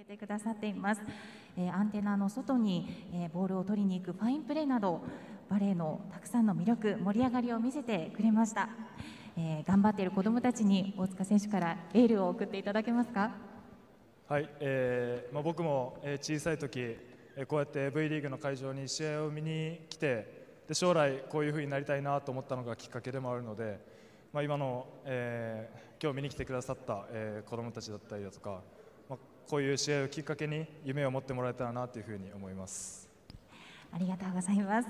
けてくださっています、えー、アンテナの外に、えー、ボールを取りに行くファインプレーなどバレーのたくさんの魅力盛り上がりを見せてくれました、えー、頑張っている子どもたちに大塚選手からエールを送っていただけますかはい、えーまあ、僕も、え小さい時こうやって V リーグの会場に試合を見に来てで将来こういうふうになりたいなと思ったのがきっかけでもあるので、まあ、今の、えー、今日見に来てくださった、えー、子どもたちだったりだとかこういう試合をきっかけに夢を持ってもらえたらなというふうに思います。ありがとうございます。